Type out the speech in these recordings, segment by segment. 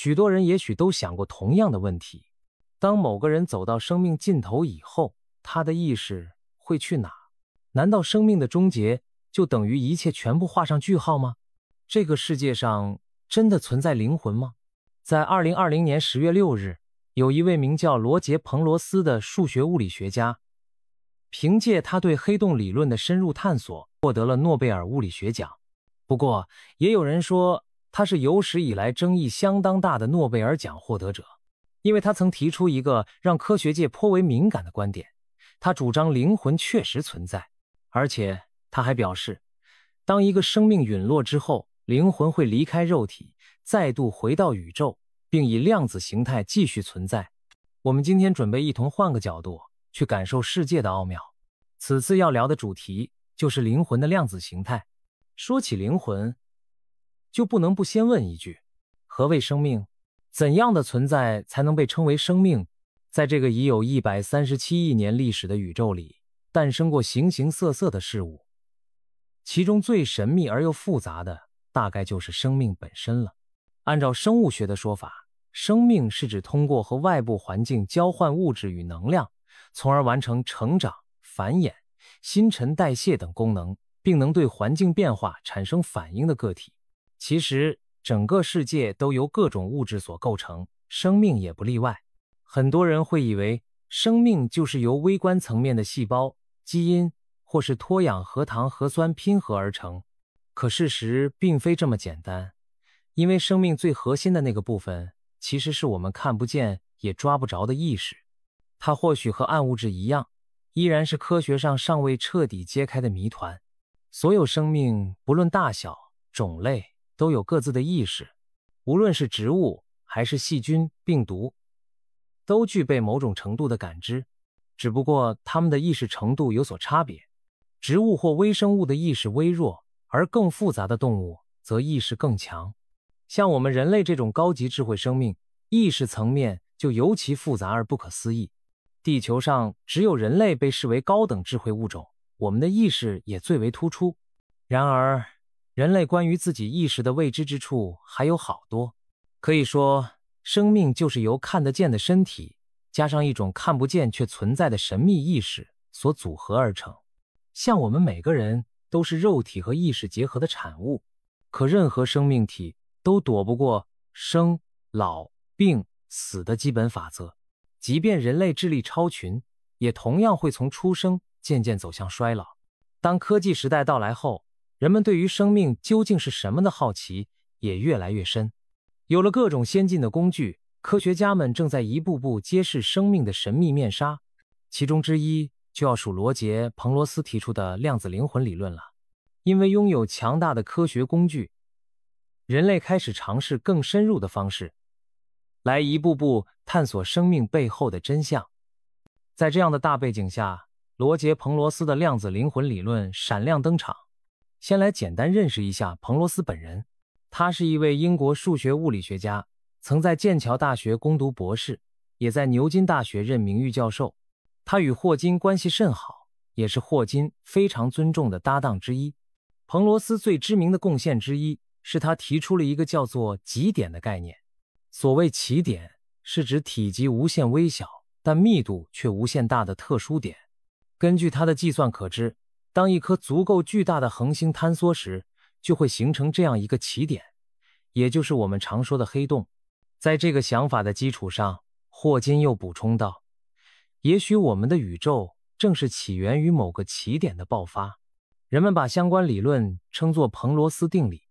许多人也许都想过同样的问题：当某个人走到生命尽头以后，他的意识会去哪？难道生命的终结就等于一切全部画上句号吗？这个世界上真的存在灵魂吗？在二零二零年十月六日，有一位名叫罗杰·彭罗斯的数学物理学家，凭借他对黑洞理论的深入探索，获得了诺贝尔物理学奖。不过，也有人说。他是有史以来争议相当大的诺贝尔奖获得者，因为他曾提出一个让科学界颇为敏感的观点。他主张灵魂确实存在，而且他还表示，当一个生命陨落之后，灵魂会离开肉体，再度回到宇宙，并以量子形态继续存在。我们今天准备一同换个角度去感受世界的奥妙。此次要聊的主题就是灵魂的量子形态。说起灵魂。就不能不先问一句：何谓生命？怎样的存在才能被称为生命？在这个已有一百三十七亿年历史的宇宙里，诞生过形形色色的事物，其中最神秘而又复杂的，大概就是生命本身了。按照生物学的说法，生命是指通过和外部环境交换物质与能量，从而完成成长、繁衍、新陈代谢等功能，并能对环境变化产生反应的个体。其实，整个世界都由各种物质所构成，生命也不例外。很多人会以为生命就是由微观层面的细胞、基因或是脱氧核糖核酸拼合而成，可事实并非这么简单。因为生命最核心的那个部分，其实是我们看不见也抓不着的意识，它或许和暗物质一样，依然是科学上尚未彻底揭开的谜团。所有生命，不论大小、种类。都有各自的意识，无论是植物还是细菌、病毒，都具备某种程度的感知，只不过它们的意识程度有所差别。植物或微生物的意识微弱，而更复杂的动物则意识更强。像我们人类这种高级智慧生命，意识层面就尤其复杂而不可思议。地球上只有人类被视为高等智慧物种，我们的意识也最为突出。然而，人类关于自己意识的未知之处还有好多，可以说，生命就是由看得见的身体加上一种看不见却存在的神秘意识所组合而成。像我们每个人都是肉体和意识结合的产物，可任何生命体都躲不过生、老、病、死的基本法则。即便人类智力超群，也同样会从出生渐渐走向衰老。当科技时代到来后，人们对于生命究竟是什么的好奇也越来越深，有了各种先进的工具，科学家们正在一步步揭示生命的神秘面纱。其中之一就要数罗杰彭罗斯提出的量子灵魂理论了。因为拥有强大的科学工具，人类开始尝试更深入的方式，来一步步探索生命背后的真相。在这样的大背景下，罗杰彭罗斯的量子灵魂理论闪亮登场。先来简单认识一下彭罗斯本人。他是一位英国数学物理学家，曾在剑桥大学攻读博士，也在牛津大学任名誉教授。他与霍金关系甚好，也是霍金非常尊重的搭档之一。彭罗斯最知名的贡献之一是他提出了一个叫做“极点”的概念。所谓起点，是指体积无限微小但密度却无限大的特殊点。根据他的计算可知。当一颗足够巨大的恒星坍缩时，就会形成这样一个起点，也就是我们常说的黑洞。在这个想法的基础上，霍金又补充道：“也许我们的宇宙正是起源于某个起点的爆发。”人们把相关理论称作彭罗斯定理。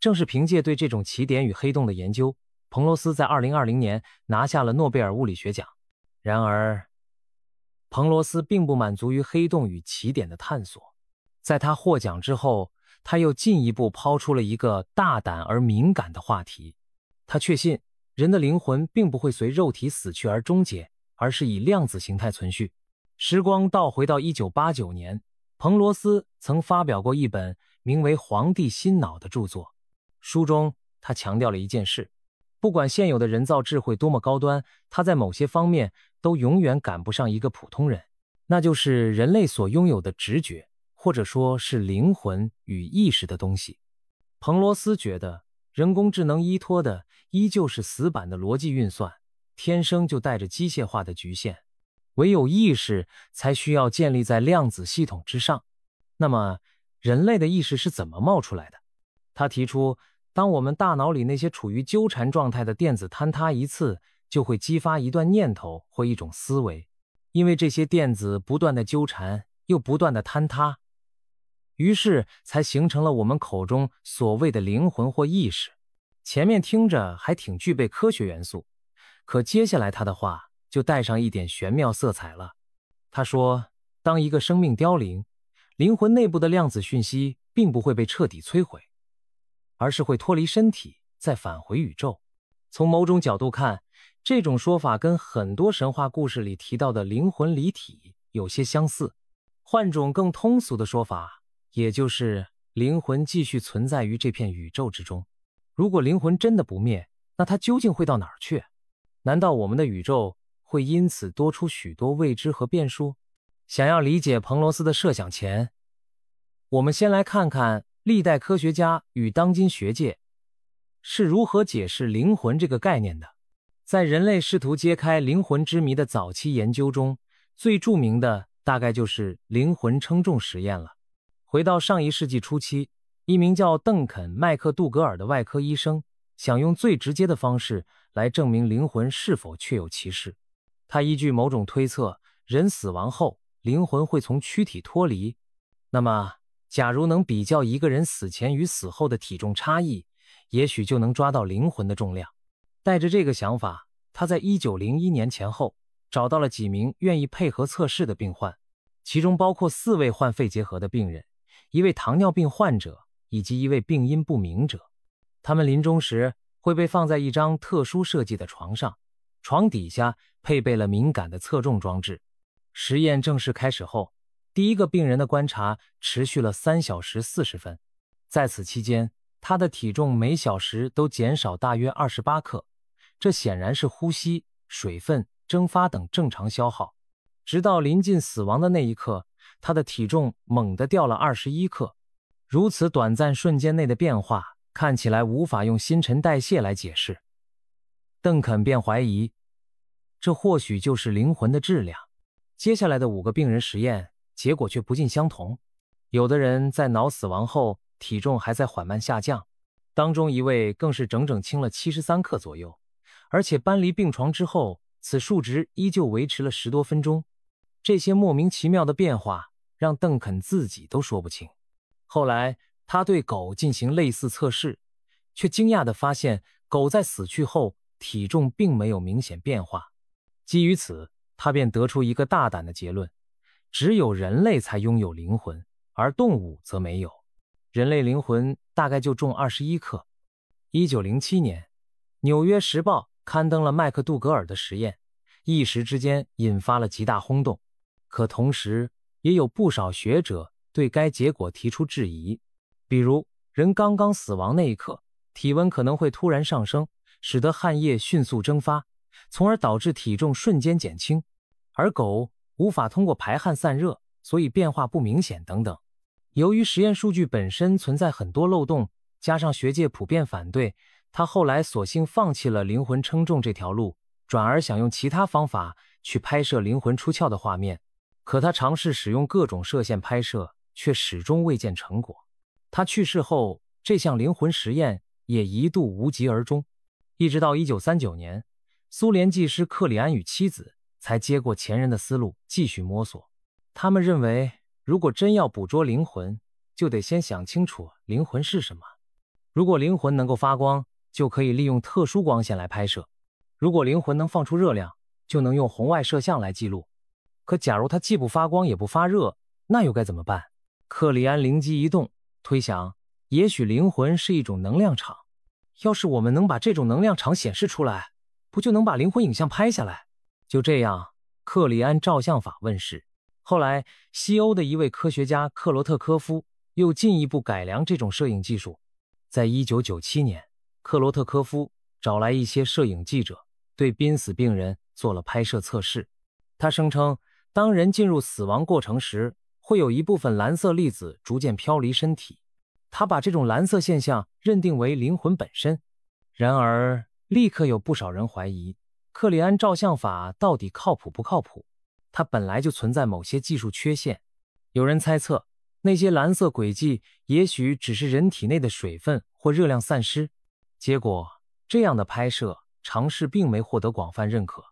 正是凭借对这种起点与黑洞的研究，彭罗斯在2020年拿下了诺贝尔物理学奖。然而，彭罗斯并不满足于黑洞与奇点的探索，在他获奖之后，他又进一步抛出了一个大胆而敏感的话题。他确信人的灵魂并不会随肉体死去而终结，而是以量子形态存续。时光倒回到1989年，彭罗斯曾发表过一本名为《皇帝新脑》的著作，书中他强调了一件事。不管现有的人造智慧多么高端，它在某些方面都永远赶不上一个普通人，那就是人类所拥有的直觉，或者说是灵魂与意识的东西。彭罗斯觉得，人工智能依托的依旧是死板的逻辑运算，天生就带着机械化的局限，唯有意识才需要建立在量子系统之上。那么，人类的意识是怎么冒出来的？他提出。当我们大脑里那些处于纠缠状态的电子坍塌一次，就会激发一段念头或一种思维。因为这些电子不断的纠缠，又不断的坍塌，于是才形成了我们口中所谓的灵魂或意识。前面听着还挺具备科学元素，可接下来他的话就带上一点玄妙色彩了。他说，当一个生命凋零，灵魂内部的量子讯息并不会被彻底摧毁。而是会脱离身体，再返回宇宙。从某种角度看，这种说法跟很多神话故事里提到的灵魂离体有些相似。换种更通俗的说法，也就是灵魂继续存在于这片宇宙之中。如果灵魂真的不灭，那它究竟会到哪儿去？难道我们的宇宙会因此多出许多未知和变数？想要理解彭罗斯的设想前，我们先来看看。历代科学家与当今学界是如何解释灵魂这个概念的？在人类试图揭开灵魂之谜的早期研究中，最著名的大概就是灵魂称重实验了。回到上一世纪初期，一名叫邓肯·麦克杜格尔的外科医生想用最直接的方式来证明灵魂是否确有其事。他依据某种推测，人死亡后灵魂会从躯体脱离，那么。假如能比较一个人死前与死后的体重差异，也许就能抓到灵魂的重量。带着这个想法，他在一九零一年前后找到了几名愿意配合测试的病患，其中包括四位患肺结核的病人，一位糖尿病患者以及一位病因不明者。他们临终时会被放在一张特殊设计的床上，床底下配备了敏感的测重装置。实验正式开始后。第一个病人的观察持续了三小时四十分，在此期间，他的体重每小时都减少大约二十八克，这显然是呼吸、水分蒸发等正常消耗。直到临近死亡的那一刻，他的体重猛地掉了二十一克，如此短暂瞬间内的变化看起来无法用新陈代谢来解释。邓肯便怀疑，这或许就是灵魂的质量。接下来的五个病人实验。结果却不尽相同，有的人在脑死亡后体重还在缓慢下降，当中一位更是整整轻了七十三克左右，而且搬离病床之后，此数值依旧维持了十多分钟。这些莫名其妙的变化让邓肯自己都说不清。后来他对狗进行类似测试，却惊讶地发现狗在死去后体重并没有明显变化。基于此，他便得出一个大胆的结论。只有人类才拥有灵魂，而动物则没有。人类灵魂大概就重二十一克。一九零七年，《纽约时报》刊登了麦克杜格尔的实验，一时之间引发了极大轰动。可同时，也有不少学者对该结果提出质疑，比如人刚刚死亡那一刻，体温可能会突然上升，使得汗液迅速蒸发，从而导致体重瞬间减轻，而狗。无法通过排汗散热，所以变化不明显等等。由于实验数据本身存在很多漏洞，加上学界普遍反对，他后来索性放弃了灵魂称重这条路，转而想用其他方法去拍摄灵魂出窍的画面。可他尝试使用各种射线拍摄，却始终未见成果。他去世后，这项灵魂实验也一度无疾而终。一直到一九三九年，苏联技师克里安与妻子。才接过前人的思路，继续摸索。他们认为，如果真要捕捉灵魂，就得先想清楚灵魂是什么。如果灵魂能够发光，就可以利用特殊光线来拍摄；如果灵魂能放出热量，就能用红外摄像来记录。可假如它既不发光也不发热，那又该怎么办？克里安灵机一动，推想：也许灵魂是一种能量场。要是我们能把这种能量场显示出来，不就能把灵魂影像拍下来？就这样，克里安照相法问世。后来，西欧的一位科学家克罗特科夫又进一步改良这种摄影技术。在一九九七年，克罗特科夫找来一些摄影记者，对濒死病人做了拍摄测试。他声称，当人进入死亡过程时，会有一部分蓝色粒子逐渐飘离身体。他把这种蓝色现象认定为灵魂本身。然而，立刻有不少人怀疑。克里安照相法到底靠谱不靠谱？它本来就存在某些技术缺陷。有人猜测，那些蓝色轨迹也许只是人体内的水分或热量散失。结果，这样的拍摄尝试并没获得广泛认可。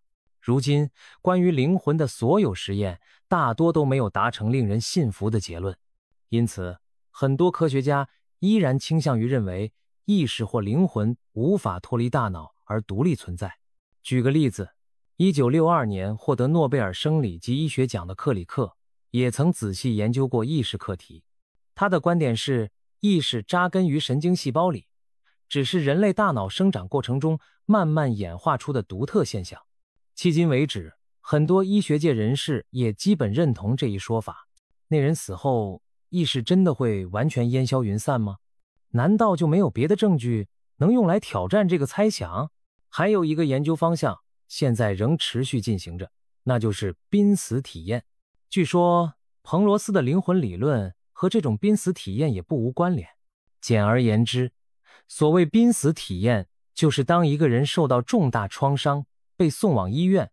如今，关于灵魂的所有实验大多都没有达成令人信服的结论。因此，很多科学家依然倾向于认为意识或灵魂无法脱离大脑而独立存在。举个例子，一九六二年获得诺贝尔生理及医学奖的克里克，也曾仔细研究过意识课题。他的观点是，意识扎根于神经细胞里，只是人类大脑生长过程中慢慢演化出的独特现象。迄今为止，很多医学界人士也基本认同这一说法。那人死后，意识真的会完全烟消云散吗？难道就没有别的证据能用来挑战这个猜想？还有一个研究方向，现在仍持续进行着，那就是濒死体验。据说彭罗斯的灵魂理论和这种濒死体验也不无关联。简而言之，所谓濒死体验，就是当一个人受到重大创伤，被送往医院，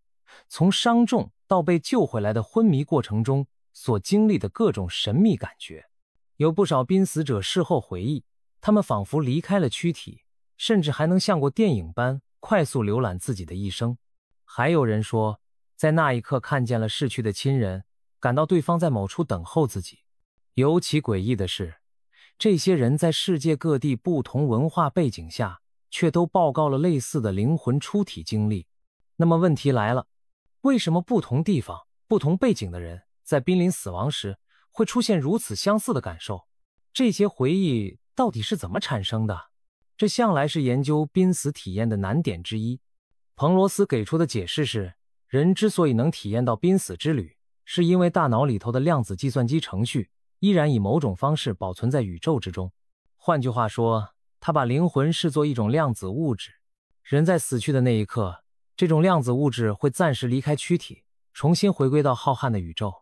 从伤重到被救回来的昏迷过程中所经历的各种神秘感觉。有不少濒死者事后回忆，他们仿佛离开了躯体，甚至还能像过电影般。快速浏览自己的一生，还有人说，在那一刻看见了逝去的亲人，感到对方在某处等候自己。尤其诡异的是，这些人在世界各地不同文化背景下，却都报告了类似的灵魂出体经历。那么问题来了，为什么不同地方、不同背景的人在濒临死亡时会出现如此相似的感受？这些回忆到底是怎么产生的？这向来是研究濒死体验的难点之一。彭罗斯给出的解释是：人之所以能体验到濒死之旅，是因为大脑里头的量子计算机程序依然以某种方式保存在宇宙之中。换句话说，他把灵魂视作一种量子物质。人在死去的那一刻，这种量子物质会暂时离开躯体，重新回归到浩瀚的宇宙。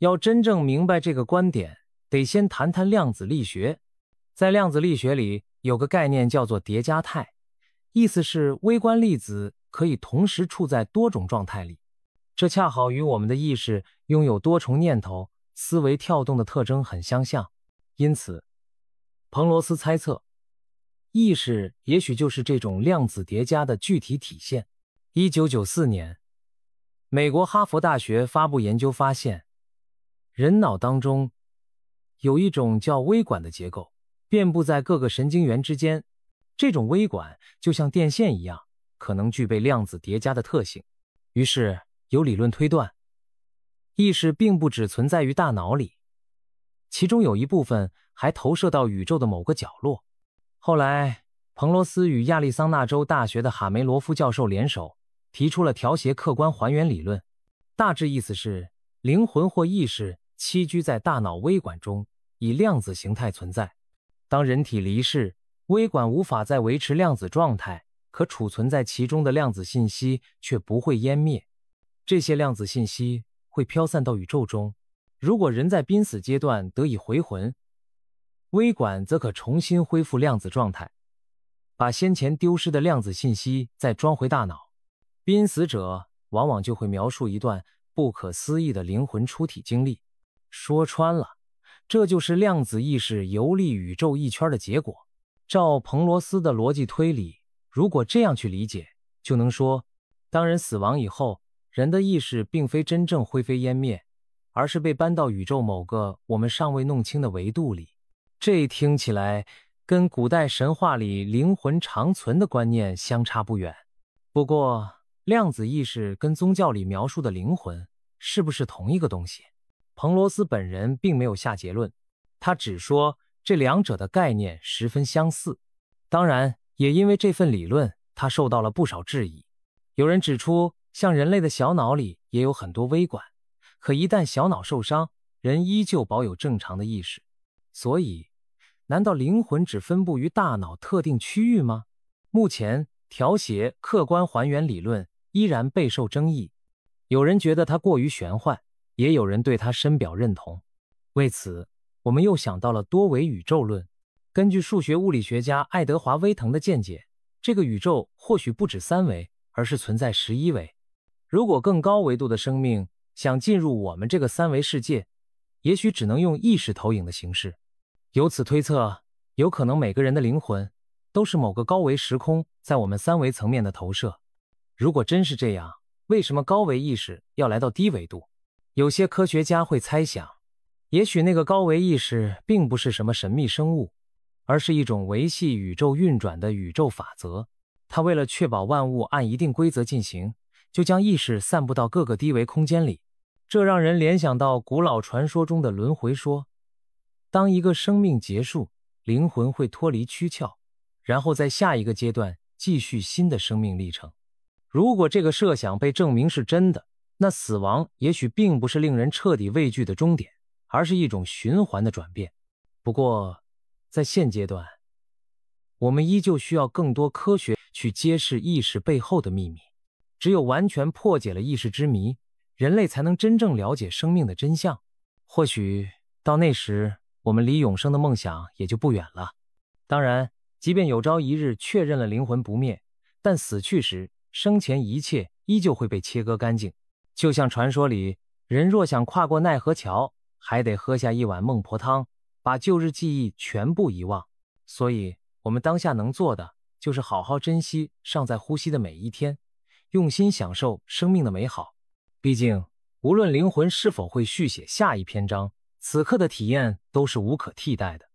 要真正明白这个观点，得先谈谈量子力学。在量子力学里有个概念叫做叠加态，意思是微观粒子可以同时处在多种状态里。这恰好与我们的意识拥有多重念头、思维跳动的特征很相像。因此，彭罗斯猜测，意识也许就是这种量子叠加的具体体现。一九九四年，美国哈佛大学发布研究发现，人脑当中有一种叫微管的结构。遍布在各个神经元之间，这种微管就像电线一样，可能具备量子叠加的特性。于是，有理论推断，意识并不只存在于大脑里，其中有一部分还投射到宇宙的某个角落。后来，彭罗斯与亚利桑那州大学的哈梅罗夫教授联手提出了调谐客观还原理论，大致意思是灵魂或意识栖居在大脑微管中，以量子形态存在。当人体离世，微管无法再维持量子状态，可储存在其中的量子信息却不会湮灭。这些量子信息会飘散到宇宙中。如果人在濒死阶段得以回魂，微管则可重新恢复量子状态，把先前丢失的量子信息再装回大脑。濒死者往往就会描述一段不可思议的灵魂出体经历。说穿了。这就是量子意识游历宇宙一圈的结果。照彭罗斯的逻辑推理，如果这样去理解，就能说，当人死亡以后，人的意识并非真正灰飞烟灭，而是被搬到宇宙某个我们尚未弄清的维度里。这听起来跟古代神话里灵魂长存的观念相差不远。不过，量子意识跟宗教里描述的灵魂是不是同一个东西？彭罗斯本人并没有下结论，他只说这两者的概念十分相似。当然，也因为这份理论，他受到了不少质疑。有人指出，像人类的小脑里也有很多微管，可一旦小脑受伤，人依旧保有正常的意识。所以，难道灵魂只分布于大脑特定区域吗？目前，调谐客观还原理论依然备受争议。有人觉得它过于玄幻。也有人对他深表认同。为此，我们又想到了多维宇宙论。根据数学物理学家爱德华威腾的见解，这个宇宙或许不止三维，而是存在十一维。如果更高维度的生命想进入我们这个三维世界，也许只能用意识投影的形式。由此推测，有可能每个人的灵魂都是某个高维时空在我们三维层面的投射。如果真是这样，为什么高维意识要来到低维度？有些科学家会猜想，也许那个高维意识并不是什么神秘生物，而是一种维系宇宙运转的宇宙法则。它为了确保万物按一定规则进行，就将意识散布到各个低维空间里。这让人联想到古老传说中的轮回说：当一个生命结束，灵魂会脱离躯壳，然后在下一个阶段继续新的生命历程。如果这个设想被证明是真的，那死亡也许并不是令人彻底畏惧的终点，而是一种循环的转变。不过，在现阶段，我们依旧需要更多科学去揭示意识背后的秘密。只有完全破解了意识之谜，人类才能真正了解生命的真相。或许到那时，我们离永生的梦想也就不远了。当然，即便有朝一日确认了灵魂不灭，但死去时生前一切依旧会被切割干净。就像传说里，人若想跨过奈何桥，还得喝下一碗孟婆汤，把旧日记忆全部遗忘。所以，我们当下能做的，就是好好珍惜尚在呼吸的每一天，用心享受生命的美好。毕竟，无论灵魂是否会续写下一篇章，此刻的体验都是无可替代的。